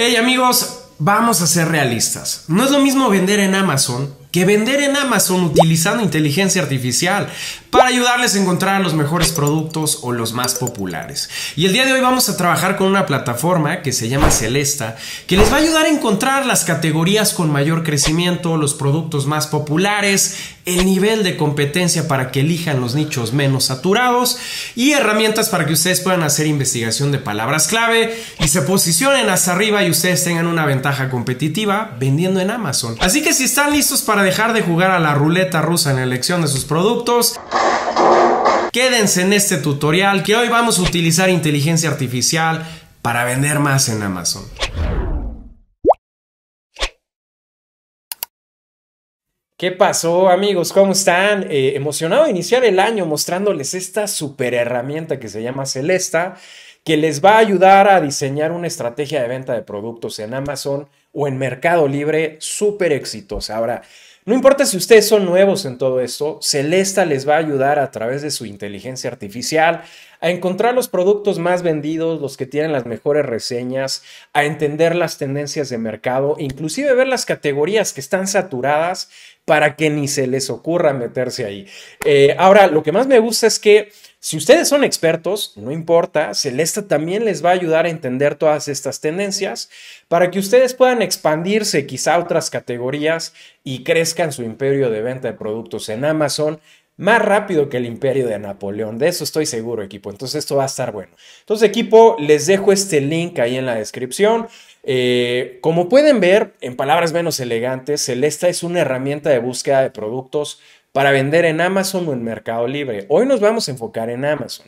Hey amigos, vamos a ser realistas. No es lo mismo vender en Amazon que vender en Amazon utilizando inteligencia artificial para ayudarles a encontrar los mejores productos o los más populares. Y el día de hoy vamos a trabajar con una plataforma que se llama Celesta, que les va a ayudar a encontrar las categorías con mayor crecimiento, los productos más populares, el nivel de competencia para que elijan los nichos menos saturados y herramientas para que ustedes puedan hacer investigación de palabras clave y se posicionen hacia arriba y ustedes tengan una ventaja competitiva vendiendo en Amazon. Así que si están listos para dejar de jugar a la ruleta rusa en la elección de sus productos, Quédense en este tutorial que hoy vamos a utilizar inteligencia artificial para vender más en Amazon. ¿Qué pasó amigos? ¿Cómo están? Eh, emocionado de iniciar el año mostrándoles esta super herramienta que se llama Celesta, que les va a ayudar a diseñar una estrategia de venta de productos en Amazon o en Mercado Libre súper exitosa. Ahora, no importa si ustedes son nuevos en todo esto, Celesta les va a ayudar a través de su inteligencia artificial a encontrar los productos más vendidos, los que tienen las mejores reseñas, a entender las tendencias de mercado, inclusive ver las categorías que están saturadas para que ni se les ocurra meterse ahí. Eh, ahora, lo que más me gusta es que si ustedes son expertos, no importa, Celeste también les va a ayudar a entender todas estas tendencias para que ustedes puedan expandirse quizá a otras categorías y crezcan su imperio de venta de productos en Amazon más rápido que el imperio de Napoleón. De eso estoy seguro, equipo. Entonces esto va a estar bueno. Entonces, equipo, les dejo este link ahí en la descripción. Eh, como pueden ver, en palabras menos elegantes, Celesta es una herramienta de búsqueda de productos para vender en Amazon o en Mercado Libre. Hoy nos vamos a enfocar en Amazon.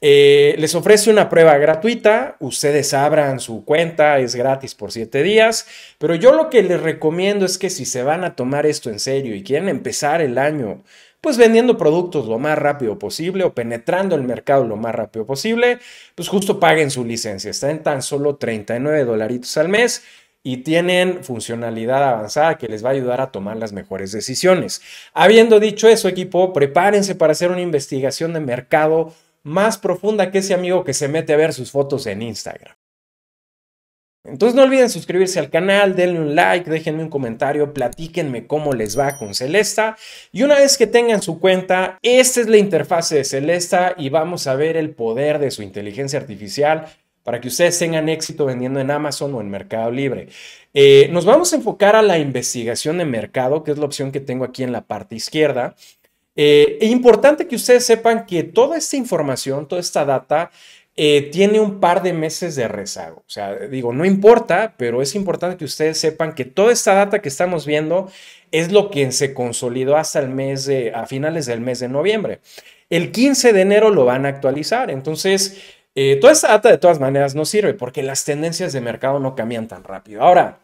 Eh, les ofrece una prueba gratuita, ustedes abran su cuenta, es gratis por 7 días, pero yo lo que les recomiendo es que si se van a tomar esto en serio y quieren empezar el año, pues vendiendo productos lo más rápido posible o penetrando el mercado lo más rápido posible, pues justo paguen su licencia, está en tan solo 39 dolaritos al mes y tienen funcionalidad avanzada que les va a ayudar a tomar las mejores decisiones. Habiendo dicho eso, equipo, prepárense para hacer una investigación de mercado más profunda que ese amigo que se mete a ver sus fotos en Instagram. Entonces no olviden suscribirse al canal, denle un like, déjenme un comentario, platíquenme cómo les va con Celesta. Y una vez que tengan su cuenta, esta es la interfase de Celesta y vamos a ver el poder de su inteligencia artificial para que ustedes tengan éxito vendiendo en Amazon o en Mercado Libre. Eh, nos vamos a enfocar a la investigación de mercado, que es la opción que tengo aquí en la parte izquierda. Eh, e importante que ustedes sepan que toda esta información, toda esta data, eh, tiene un par de meses de rezago. O sea, digo, no importa, pero es importante que ustedes sepan que toda esta data que estamos viendo es lo que se consolidó hasta el mes de, a finales del mes de noviembre. El 15 de enero lo van a actualizar. Entonces, eh, toda esa data de todas maneras no sirve porque las tendencias de mercado no cambian tan rápido. Ahora,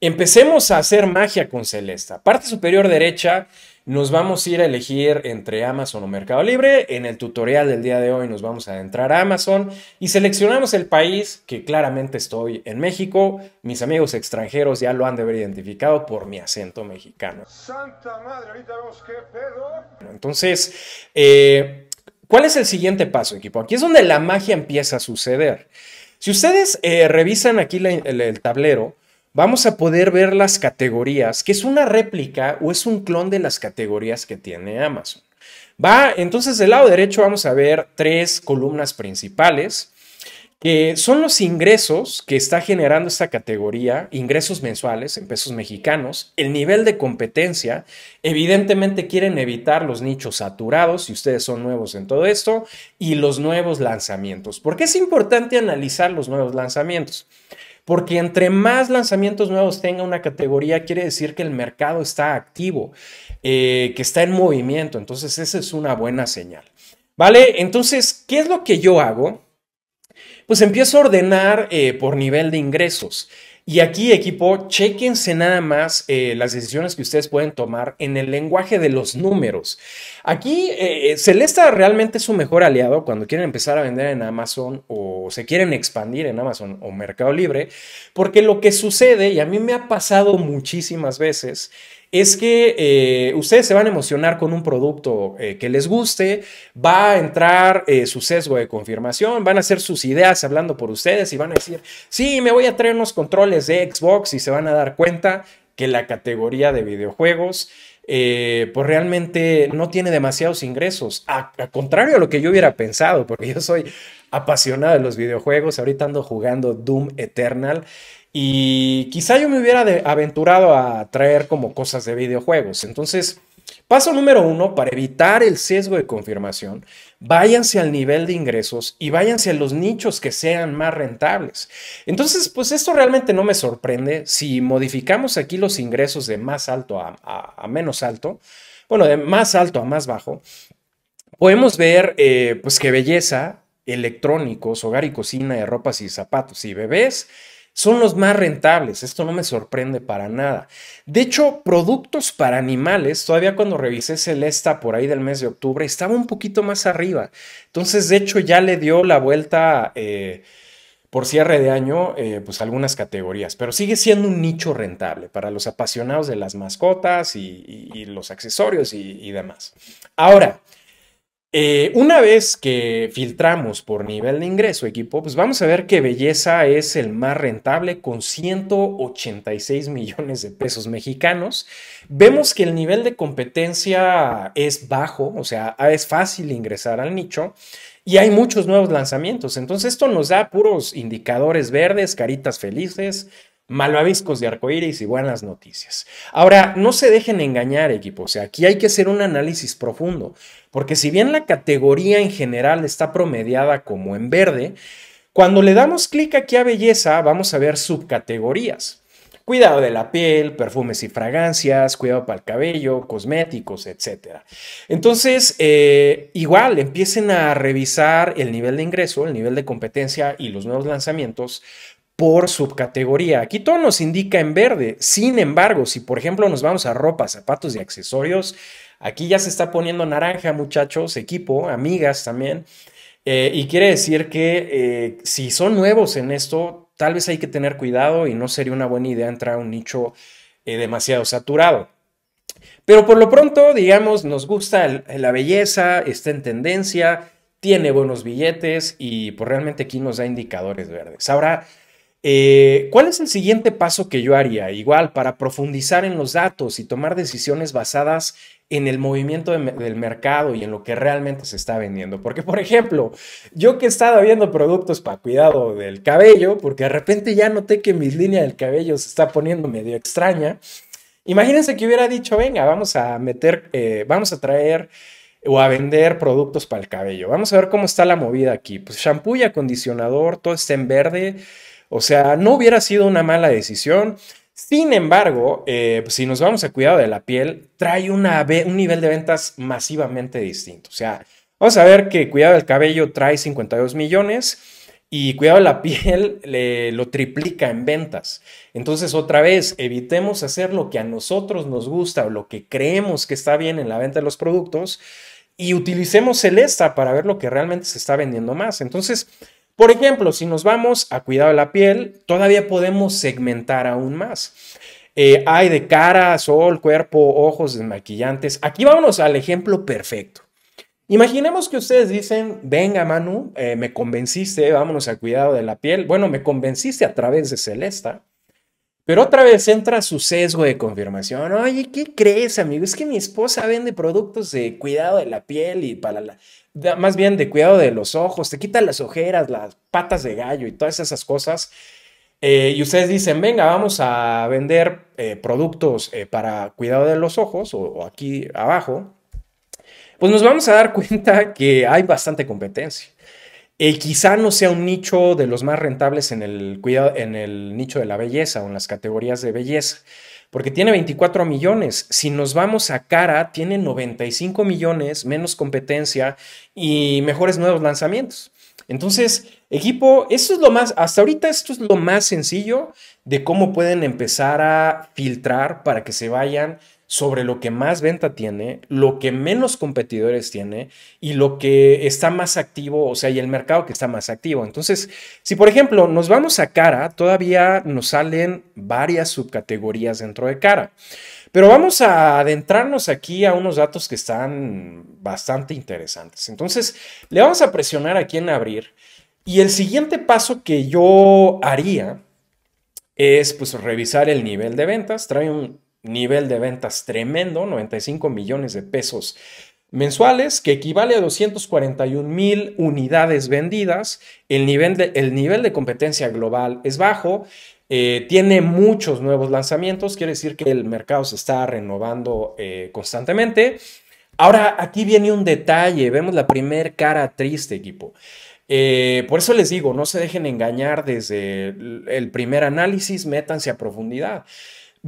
empecemos a hacer magia con Celesta. Parte superior derecha nos vamos a ir a elegir entre Amazon o Mercado Libre. En el tutorial del día de hoy nos vamos a adentrar a Amazon y seleccionamos el país, que claramente estoy en México. Mis amigos extranjeros ya lo han de haber identificado por mi acento mexicano. Santa madre, ahorita vemos qué pedo. Entonces, eh, ¿Cuál es el siguiente paso, equipo? Aquí es donde la magia empieza a suceder. Si ustedes eh, revisan aquí el, el, tablero, vamos a poder ver las categorías, que es una réplica o es un clon de las categorías que tiene Amazon. Va, entonces del lado derecho vamos a ver tres columnas principales que son los ingresos que está generando esta categoría, ingresos mensuales en pesos mexicanos, el nivel de competencia, evidentemente quieren evitar los nichos saturados, si ustedes son nuevos en todo esto, y los nuevos lanzamientos. ¿Por qué es importante analizar los nuevos lanzamientos? Porque entre más lanzamientos nuevos tenga una categoría, quiere decir que el mercado está activo, eh, que está en movimiento. Entonces, esa es una buena señal. ¿Vale? Entonces, ¿qué es lo que yo hago? Pues empiezo a ordenar eh, por nivel de ingresos. Y aquí, equipo, chequense nada más eh, las decisiones que ustedes pueden tomar en el lenguaje de los números. Aquí, eh, Celesta realmente es su mejor aliado cuando quieren empezar a vender en Amazon o se quieren expandir en Amazon o Mercado Libre, porque lo que sucede, y a mí me ha pasado muchísimas veces, es que eh, ustedes se van a emocionar con un producto eh, que les guste, va a entrar eh, su sesgo de confirmación, van a hacer sus ideas hablando por ustedes y van a decir, sí, me voy a traer unos controles de Xbox y se van a dar cuenta que la categoría de videojuegos eh, pues realmente no tiene demasiados ingresos. A, contrario a lo que yo hubiera pensado, porque yo soy apasionado de los videojuegos, ahorita ando jugando Doom Eternal. Y quizá yo me hubiera aventurado a traer como cosas de videojuegos. Entonces, Paso número uno, para evitar el sesgo de confirmación, váyanse al nivel de ingresos y váyanse a los nichos que sean más rentables. Entonces, pues esto realmente no me sorprende. Si modificamos aquí los ingresos de más alto a, menos alto, bueno, de más alto a más bajo, podemos ver eh, pues que belleza, electrónicos, hogar y cocina, de eh, ropas y zapatos y bebés son los más rentables. Esto no me sorprende para nada. De hecho, productos para animales, todavía cuando revisé Celesta por ahí del mes de octubre, estaba un poquito más arriba. Entonces, de hecho, ya le dio la vuelta eh, por cierre de año, eh, pues algunas categorías, pero sigue siendo un nicho rentable para los apasionados de las mascotas y, los accesorios y demás. Ahora, eh, una vez que filtramos por nivel de ingreso, equipo, pues vamos a ver que Belleza es el más rentable con 186 millones de pesos mexicanos. Vemos que el nivel de competencia es bajo, o sea, es fácil ingresar al nicho y hay muchos nuevos lanzamientos. Entonces, esto nos da puros indicadores verdes, caritas felices, malvaviscos de arcoíris y buenas noticias. Ahora, no se dejen engañar, equipo, o sea, aquí hay que hacer un análisis profundo. Porque si bien la categoría en general está promediada como en verde, cuando le damos clic aquí a belleza vamos a ver subcategorías. Cuidado de la piel, perfumes y fragancias, cuidado para el cabello, cosméticos, etc. Entonces, eh, igual empiecen a revisar el nivel de ingreso, el nivel de competencia y los nuevos lanzamientos por subcategoría. Aquí todo nos indica en verde. Sin embargo, si por ejemplo nos vamos a ropa, zapatos y accesorios, Aquí ya se está poniendo naranja, muchachos, equipo, amigas también. Eh, y quiere decir que eh, si son nuevos en esto, tal vez hay que tener cuidado y no sería una buena idea entrar a un nicho eh, demasiado saturado. Pero por lo pronto, digamos, nos gusta la belleza, está en tendencia, tiene buenos billetes y pues realmente aquí nos da indicadores verdes. Ahora, eh, ¿Cuál es el siguiente paso que yo haría? Igual, para profundizar en los datos y tomar decisiones basadas en el movimiento del mercado y en lo que realmente se está vendiendo. Porque, por ejemplo, yo que he estado viendo productos para cuidado del cabello, porque de repente ya noté que mi línea del cabello se está poniendo medio extraña. Imagínense que hubiera dicho, venga, vamos a meter, eh, vamos a traer o a vender productos para el cabello. Vamos a ver cómo está la movida aquí. Pues shampoo y acondicionador, todo está en verde. O sea, no hubiera sido una mala decisión. Sin embargo, eh, si nos vamos a cuidado de la piel, trae un nivel de ventas masivamente distinto. O sea, vamos a ver que cuidado del cabello trae 52 millones y cuidado de la piel lo triplica en ventas. Entonces, otra vez, evitemos hacer lo que a nosotros nos gusta o lo que creemos que está bien en la venta de los productos y utilicemos Celesta para ver lo que realmente se está vendiendo más. Entonces, por ejemplo, si nos vamos a cuidado de la piel, todavía podemos segmentar aún más. Eh, hay de cara, sol, cuerpo, ojos, desmaquillantes. Aquí vámonos al ejemplo perfecto. Imaginemos que ustedes dicen, venga Manu, eh, me convenciste, vámonos a cuidado de la piel. Bueno, me convenciste a través de Celesta, pero otra vez entra su sesgo de confirmación. Oye, ¿qué crees, amigo? Es que mi esposa vende productos de cuidado de la piel y para la más bien de cuidado de los ojos, te quita las ojeras, las patas de gallo y todas esas cosas. Eh, y ustedes dicen, venga, vamos a vender eh, productos eh, para cuidado de los ojos o, aquí abajo, pues nos vamos a dar cuenta que hay bastante competencia. quizá no sea un nicho de los más rentables en el, cuidado, en el nicho de la belleza o en las categorías de belleza porque tiene 24 millones. Si nos vamos a cara, tiene 95 millones, menos competencia y mejores nuevos lanzamientos. Entonces, equipo, esto es lo más, hasta ahorita esto es lo más sencillo de cómo pueden empezar a filtrar para que se vayan sobre lo que más venta tiene, lo que menos competidores tiene y lo que está más activo, o sea, y el mercado que está más activo. Entonces, si por ejemplo nos vamos a cara, todavía nos salen varias subcategorías dentro de cara. Pero vamos a adentrarnos aquí a unos datos que están bastante interesantes. Entonces, le vamos a presionar aquí en abrir y el siguiente paso que yo haría es pues revisar el nivel de ventas. Trae un nivel de ventas tremendo, 95 millones de pesos mensuales, que equivale a 241 mil unidades vendidas. El nivel, de, el nivel de competencia global es bajo. Eh, tiene muchos nuevos lanzamientos, quiere decir que el mercado se está renovando eh, constantemente. Ahora, aquí viene un detalle, vemos la primer cara triste, equipo. Eh, por eso les digo, no se dejen engañar desde el primer análisis, métanse a profundidad.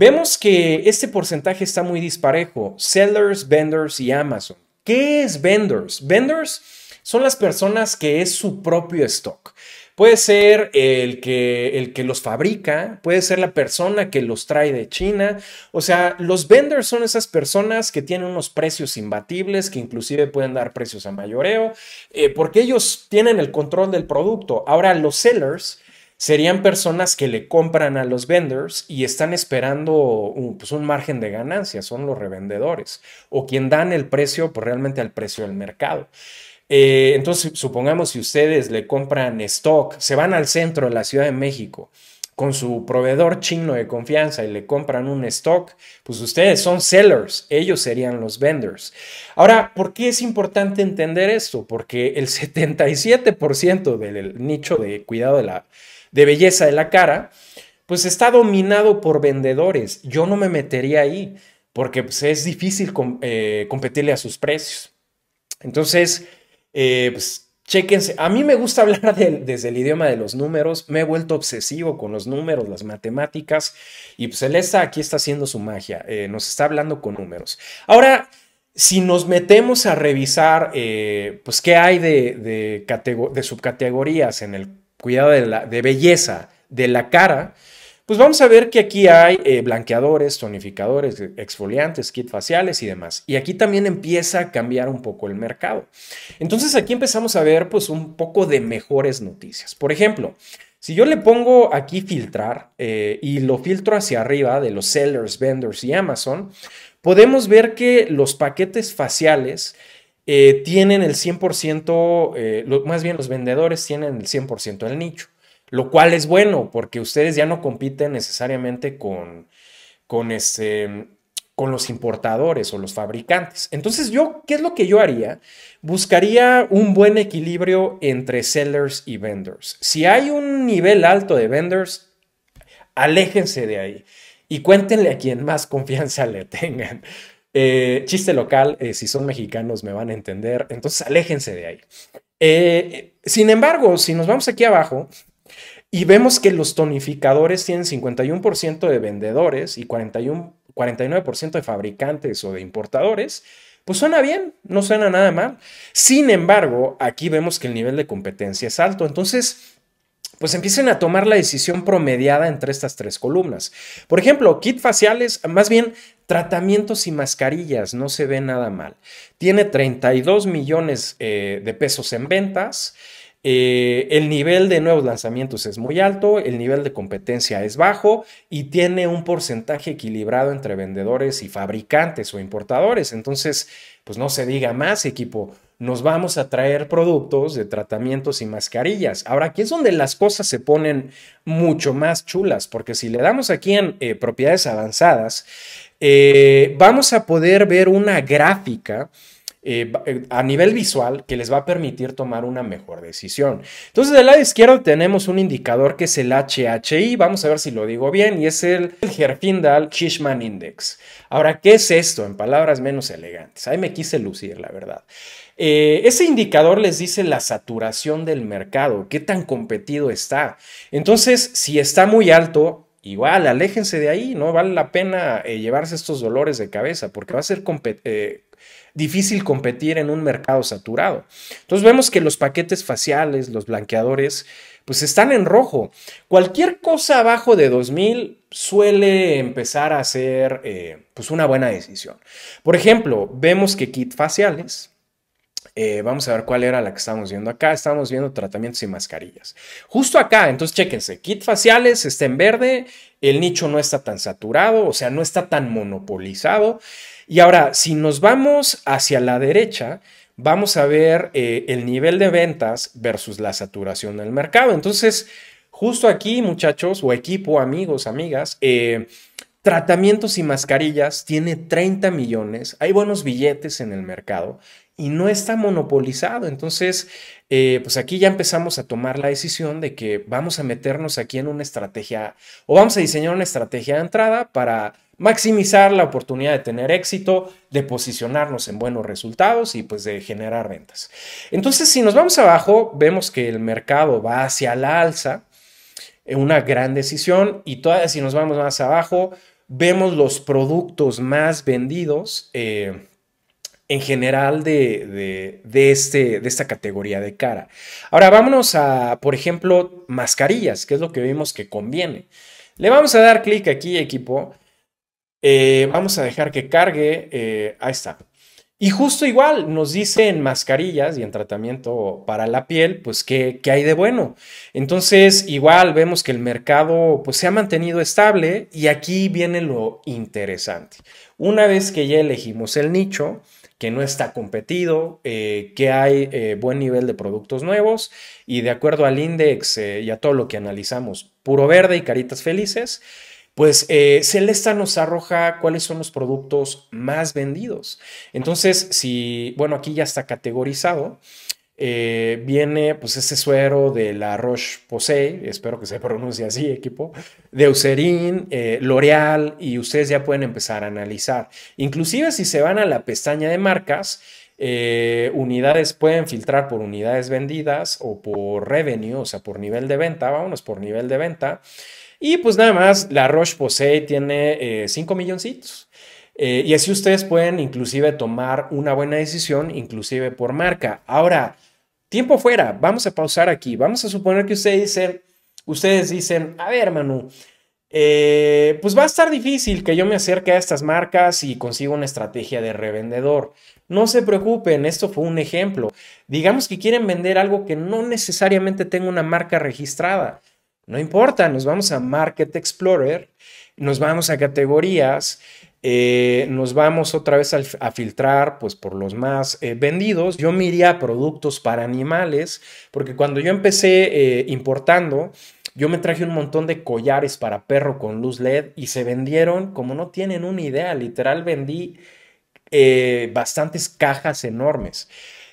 Vemos que este porcentaje está muy disparejo. Sellers, vendors y Amazon. ¿Qué es vendors? Vendors son las personas que es su propio stock. Puede ser el que, el que los fabrica, puede ser la persona que los trae de China. O sea, los vendors son esas personas que tienen unos precios imbatibles, que inclusive pueden dar precios a mayoreo, eh, porque ellos tienen el control del producto. Ahora, los sellers serían personas que le compran a los vendors y están esperando pues, un, margen de ganancia, son los revendedores o quien dan el precio pues, realmente al precio del mercado. Eh, entonces, supongamos si ustedes le compran stock, se van al centro de la Ciudad de México con su proveedor chino de confianza y le compran un stock, pues ustedes son sellers, ellos serían los vendors. Ahora, ¿por qué es importante entender esto? Porque el 77% del nicho de cuidado de la de belleza de la cara, pues está dominado por vendedores. Yo no me metería ahí porque pues, es difícil eh, competirle a sus precios. Entonces, eh, pues, chéquense. A mí me gusta hablar desde el idioma de los números. Me he vuelto obsesivo con los números, las matemáticas. Y pues está aquí está haciendo su magia. Eh, nos está hablando con números. Ahora, si nos metemos a revisar, eh, pues, qué hay de, de subcategorías en el cuidado de, belleza de la cara, pues vamos a ver que aquí hay eh, blanqueadores, tonificadores, exfoliantes, kit faciales y demás. Y aquí también empieza a cambiar un poco el mercado. Entonces aquí empezamos a ver pues un poco de mejores noticias. Por ejemplo, si yo le pongo aquí filtrar eh, y lo filtro hacia arriba de los sellers, vendors y Amazon, podemos ver que los paquetes faciales eh, tienen el 100%, eh, más bien los vendedores tienen el 100% del nicho, lo cual es bueno porque ustedes ya no compiten necesariamente con, con, este, con los importadores o los fabricantes. Entonces yo, ¿qué es lo que yo haría? Buscaría un buen equilibrio entre sellers y vendors. Si hay un nivel alto de vendors, aléjense de ahí y cuéntenle a quien más confianza le tengan. Eh, chiste local, eh, si son mexicanos me van a entender, entonces aléjense de ahí. Eh, sin embargo, si nos vamos aquí abajo y vemos que los tonificadores tienen 51% de vendedores y 41, 49% de fabricantes o de importadores, pues suena bien, no suena nada mal. Sin embargo, aquí vemos que el nivel de competencia es alto, entonces pues empiecen a tomar la decisión promediada entre estas tres columnas. Por ejemplo, kit faciales, más bien tratamientos y mascarillas, no se ve nada mal. Tiene 32 millones eh, de pesos en ventas. Eh, el nivel de nuevos lanzamientos es muy alto, el nivel de competencia es bajo y tiene un porcentaje equilibrado entre vendedores y fabricantes o importadores. Entonces, pues no se diga más, equipo nos vamos a traer productos de tratamientos y mascarillas. Ahora, aquí es donde las cosas se ponen mucho más chulas, porque si le damos aquí en eh, propiedades avanzadas, eh, vamos a poder ver una gráfica eh, eh, a nivel visual que les va a permitir tomar una mejor decisión. Entonces, del lado izquierdo tenemos un indicador que es el HHI, vamos a ver si lo digo bien, y es el, Herfindahl Index. Ahora, ¿qué es esto? En palabras menos elegantes. Ahí me quise lucir, la verdad. Eh, ese indicador les dice la saturación del mercado, qué tan competido está. Entonces, si está muy alto, igual, aléjense de ahí, no vale la pena llevarse estos dolores de cabeza porque va a ser eh, difícil competir en un mercado saturado. Entonces vemos que los paquetes faciales, los blanqueadores, pues están en rojo. Cualquier cosa abajo de 2000 suele empezar a ser eh, pues una buena decisión. Por ejemplo, vemos que kit faciales, eh, vamos a ver cuál era la que estamos viendo acá. Estamos viendo tratamientos y mascarillas. Justo acá, entonces chéquense, kit faciales está en verde, el nicho no está tan saturado, o sea, no está tan monopolizado. Y ahora, si nos vamos hacia la derecha, vamos a ver eh, el nivel de ventas versus la saturación del mercado. Entonces, justo aquí, muchachos, o equipo, amigos, amigas, eh, tratamientos y mascarillas tiene 30 millones, hay buenos billetes en el mercado y no está monopolizado. Entonces, eh, pues aquí ya empezamos a tomar la decisión de que vamos a meternos aquí en una estrategia o vamos a diseñar una estrategia de entrada para maximizar la oportunidad de tener éxito, de posicionarnos en buenos resultados y pues de generar ventas. Entonces, si nos vamos abajo, vemos que el mercado va hacia la alza, eh, una gran decisión, y todavía si nos vamos más abajo, vemos los productos más vendidos. Eh, en general de, de, este, de esta categoría de cara. Ahora vámonos a, por ejemplo, mascarillas, que es lo que vimos que conviene. Le vamos a dar clic aquí, equipo, eh, vamos a dejar que cargue. Eh, ahí está. Y justo igual nos dice en mascarillas y en tratamiento para la piel, pues qué, hay de bueno. Entonces, igual vemos que el mercado pues se ha mantenido estable y aquí viene lo interesante. Una vez que ya elegimos el nicho, que no está competido, eh, que hay buen nivel de productos nuevos y de acuerdo al index y a todo lo que analizamos, puro verde y caritas felices, pues Celesta eh, nos arroja cuáles son los productos más vendidos. Entonces, si, bueno, aquí ya está categorizado. Eh, viene pues este suero de la Roche-Posay, espero que se pronuncie así, equipo, de Eucerin, eh, L'Oreal, y ustedes ya pueden empezar a analizar. Inclusive si se van a la pestaña de marcas, unidades pueden filtrar por unidades vendidas o por revenue, o sea, por nivel de venta, vámonos por nivel de venta. Y pues nada más, la Roche Posay tiene 5 eh, milloncitos. Eh, y así ustedes pueden inclusive tomar una buena decisión, inclusive por marca. Ahora, tiempo fuera, vamos a pausar aquí. Vamos a suponer que ustedes dicen, ustedes dicen, a ver, Manu, eh, pues va a estar difícil que yo me acerque a estas marcas y consiga una estrategia de revendedor. No se preocupen, esto fue un ejemplo. Digamos que quieren vender algo que no necesariamente tenga una marca registrada. No importa, nos vamos a Market Explorer, nos vamos a categorías, eh, nos vamos otra vez a, filtrar pues, por los más eh, vendidos. Yo me productos para animales, porque cuando yo empecé eh, importando, yo me traje un montón de collares para perro con luz LED y se vendieron como no tienen una idea. Literal vendí bastantes cajas enormes.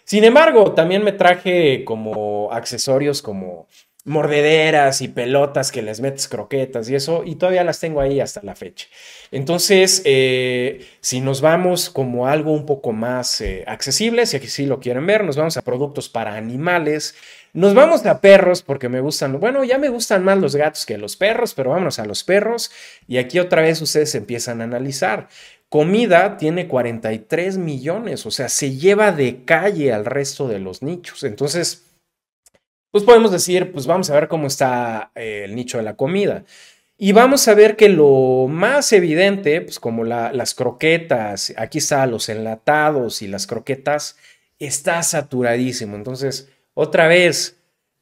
Sin embargo, también me traje como accesorios como mordederas y pelotas que les metes croquetas y eso, y todavía las tengo ahí hasta la fecha. Entonces, eh, si nos vamos como algo un poco más eh, accesible, si aquí sí lo quieren ver, nos vamos a productos para animales, nos vamos a perros porque me gustan, bueno, ya me gustan más los gatos que los perros, pero vámonos a los perros y aquí otra vez ustedes empiezan a analizar. Comida tiene 43 millones, o sea, se lleva de calle al resto de los nichos. Entonces, pues podemos decir, pues vamos a ver cómo está eh, el nicho de la comida. Y vamos a ver que lo más evidente, pues como las croquetas, aquí está los enlatados y las croquetas, está saturadísimo. Entonces, otra vez,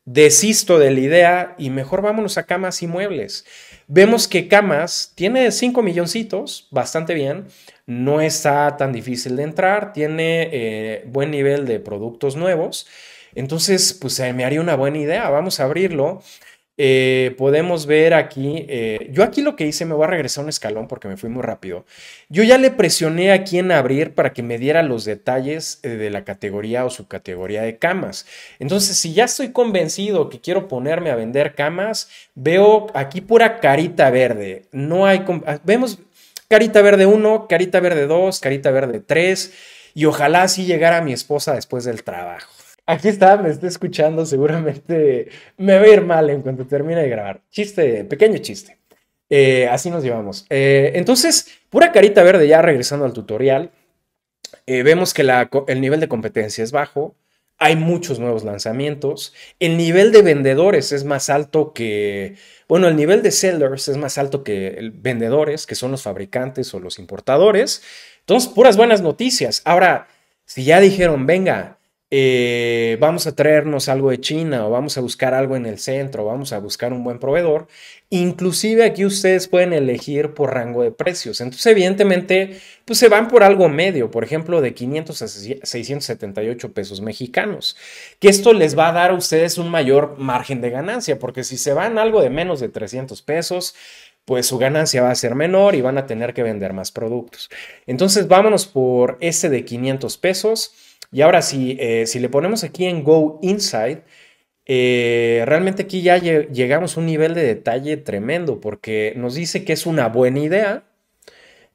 desisto de la idea y mejor vámonos a camas y muebles. Vemos que camas tiene 5 milloncitos, bastante bien, no está tan difícil de entrar, tiene eh, buen nivel de productos nuevos. Entonces, pues me haría una buena idea. Vamos a abrirlo. Eh, podemos ver aquí, eh, yo aquí lo que hice, me voy a regresar un escalón porque me fui muy rápido. Yo ya le presioné aquí en abrir para que me diera los detalles eh, de la categoría o subcategoría de camas. Entonces, si ya estoy convencido que quiero ponerme a vender camas, veo aquí pura carita verde. No hay, ah, vemos carita verde 1, carita verde 2, carita verde 3 y ojalá así llegara mi esposa después del trabajo. Aquí está, me está escuchando, seguramente me va a ir mal en cuanto termine de grabar. Chiste, pequeño chiste. Eh, así nos llevamos. Eh, entonces, pura carita verde, ya regresando al tutorial, eh, vemos que el nivel de competencia es bajo, hay muchos nuevos lanzamientos, el nivel de vendedores es más alto que, bueno, el nivel de sellers es más alto que vendedores, que son los fabricantes o los importadores. Entonces, puras buenas noticias. Ahora, si ya dijeron, venga, eh, vamos a traernos algo de China o vamos a buscar algo en el centro, vamos a buscar un buen proveedor. Inclusive aquí ustedes pueden elegir por rango de precios. Entonces, evidentemente, pues se van por algo medio, por ejemplo, de 500 a 678 pesos mexicanos, que esto les va a dar a ustedes un mayor margen de ganancia, porque si se van algo de menos de 300 pesos, pues su ganancia va a ser menor y van a tener que vender más productos. Entonces, vámonos por ese de 500 pesos. Y ahora, si, eh, si le ponemos aquí en Go Inside, eh, realmente aquí ya llegamos a un nivel de detalle tremendo porque nos dice que es una buena idea.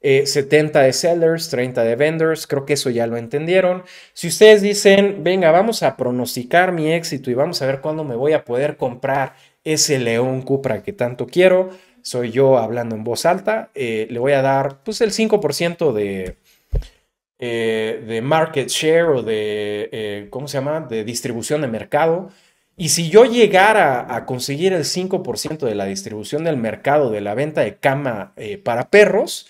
70 eh, de sellers, 30 de vendors, creo que eso ya lo entendieron. Si ustedes dicen, venga, vamos a pronosticar mi éxito y vamos a ver cuándo me voy a poder comprar ese León Cupra que tanto quiero, soy yo hablando en voz alta, le voy a dar pues el 5% de, eh, de market share o de, eh, ¿cómo se llama?, de distribución de mercado. Y si yo llegara a conseguir el 5% de la distribución del mercado de la venta de cama eh, para perros,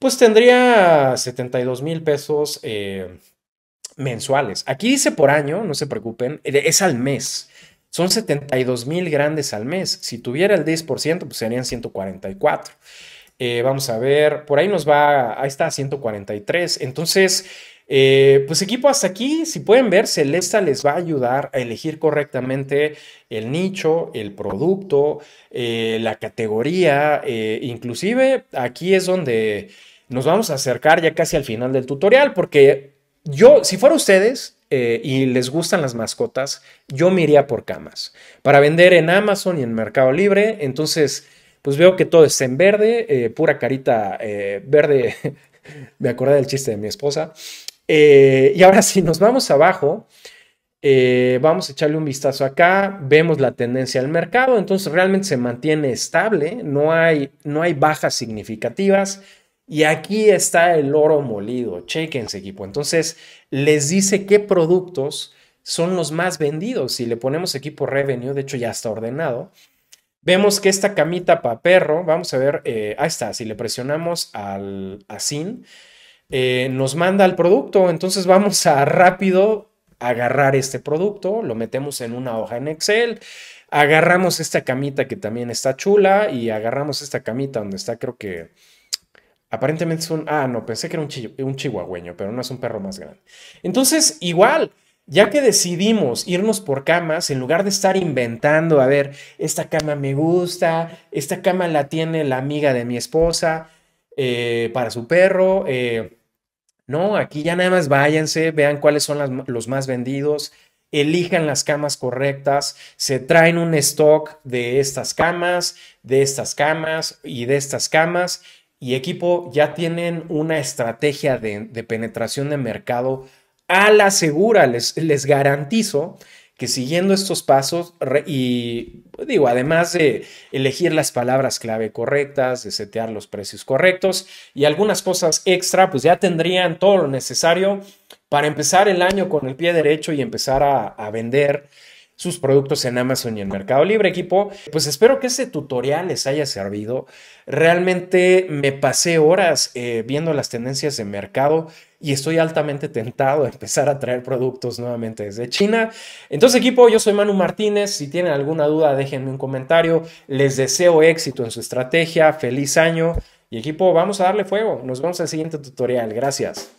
pues tendría 72 mil pesos mensuales. Aquí dice por año, no se preocupen, es al mes. Son 72 mil grandes al mes. Si tuviera el 10%, pues serían 144. Eh, vamos a ver, por ahí nos va, ahí está 143. Entonces, eh, pues equipo, hasta aquí, si pueden ver, Celesta les va a ayudar a elegir correctamente el nicho, el producto, eh, la categoría, inclusive aquí es donde nos vamos a acercar ya casi al final del tutorial, porque yo, si fuera ustedes, y les gustan las mascotas, yo me iría por camas para vender en Amazon y en Mercado Libre. Entonces, pues veo que todo es en verde, eh, pura carita eh, verde. Me acordé del chiste de mi esposa. Eh, y ahora si nos vamos abajo, vamos a echarle un vistazo acá, vemos la tendencia del mercado, entonces realmente se mantiene estable, no hay, no hay bajas significativas. Y aquí está el oro molido, chequense equipo. Entonces les dice qué productos son los más vendidos. Si le ponemos equipo revenue, de hecho ya está ordenado, Vemos que esta camita para perro, vamos a ver, eh, ahí está, si le presionamos al eh, nos manda el producto. Entonces vamos a rápido agarrar este producto, lo metemos en una hoja en Excel, agarramos esta camita que también está chula y agarramos esta camita donde está, creo que aparentemente es un, ah, no, pensé que era un, un chihuahueño, pero no es un perro más grande. Entonces, igual, ya que decidimos irnos por camas, en lugar de estar inventando, a ver, esta cama me gusta, esta cama la tiene la amiga de mi esposa eh, para su perro, eh, no, aquí ya nada más váyanse, vean cuáles son los más vendidos, elijan las camas correctas, se traen un stock de estas camas, de estas camas y de estas camas, y equipo ya tienen una estrategia de, de penetración de mercado a la segura, les, les garantizo que siguiendo estos pasos y digo, además de elegir las palabras clave correctas, de setear los precios correctos y algunas cosas extra, pues ya tendrían todo lo necesario para empezar el año con el pie derecho y empezar a, a vender sus productos en Amazon y en Mercado Libre, equipo. Pues espero que este tutorial les haya servido. Realmente me pasé horas eh, viendo las tendencias de mercado y estoy altamente tentado a empezar a traer productos nuevamente desde China. Entonces, equipo, yo soy Manu Martínez. Si tienen alguna duda, déjenme un comentario. Les deseo éxito en su estrategia. Feliz año. Y equipo, vamos a darle fuego. Nos vemos en el siguiente tutorial. Gracias.